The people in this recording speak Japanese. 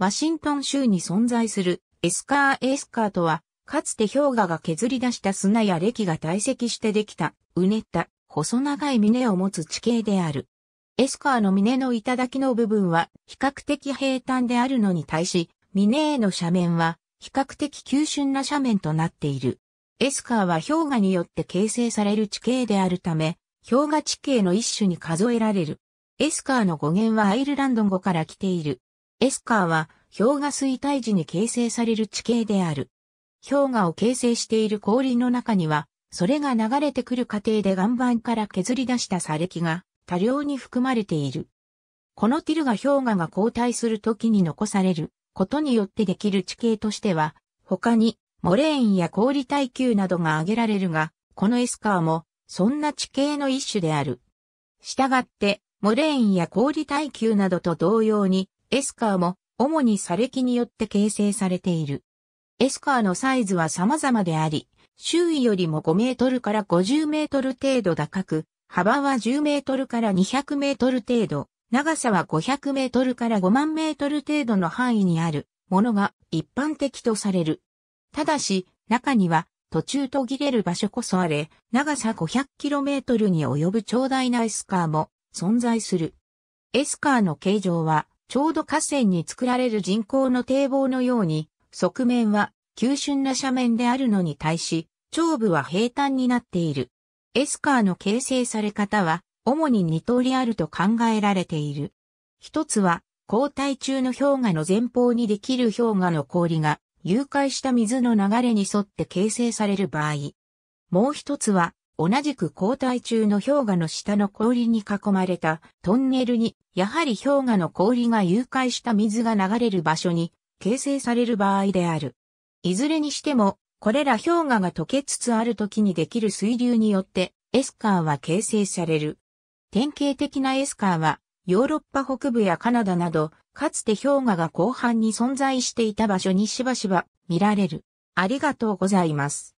ワシントン州に存在するエスカーエスカーとは、かつて氷河が削り出した砂や礫が堆積してできた、うねった、細長い峰を持つ地形である。エスカーの峰の頂の部分は比較的平坦であるのに対し、峰への斜面は比較的急峻な斜面となっている。エスカーは氷河によって形成される地形であるため、氷河地形の一種に数えられる。エスカーの語源はアイルランド語から来ている。エスカーは氷河衰退時に形成される地形である。氷河を形成している氷の中には、それが流れてくる過程で岩盤から削り出した砂礫が多量に含まれている。このティルが氷河が後退する時に残されることによってできる地形としては、他にモレーンや氷耐久などが挙げられるが、このエスカーもそんな地形の一種である。したがって、モレーンや氷耐久などと同様に、エスカーも主に砂礫によって形成されている。エスカーのサイズは様々であり、周囲よりも5メートルから50メートル程度高く、幅は10メートルから200メートル程度、長さは500メートルから5万メートル程度の範囲にあるものが一般的とされる。ただし、中には途中途切れる場所こそあれ、長さ5 0 0トルに及ぶ長大なエスカーも存在する。エスカーの形状はちょうど河川に作られる人工の堤防のように、側面は急峻な斜面であるのに対し、頂部は平坦になっている。エスカーの形成され方は、主に二通りあると考えられている。一つは、交代中の氷河の前方にできる氷河の氷が、融解した水の流れに沿って形成される場合。もう一つは、同じく交代中の氷河の下の氷に囲まれたトンネルに、やはり氷河の氷が融解した水が流れる場所に形成される場合である。いずれにしても、これら氷河が溶けつつある時にできる水流によって、エスカーは形成される。典型的なエスカーは、ヨーロッパ北部やカナダなど、かつて氷河が広範に存在していた場所にしばしば見られる。ありがとうございます。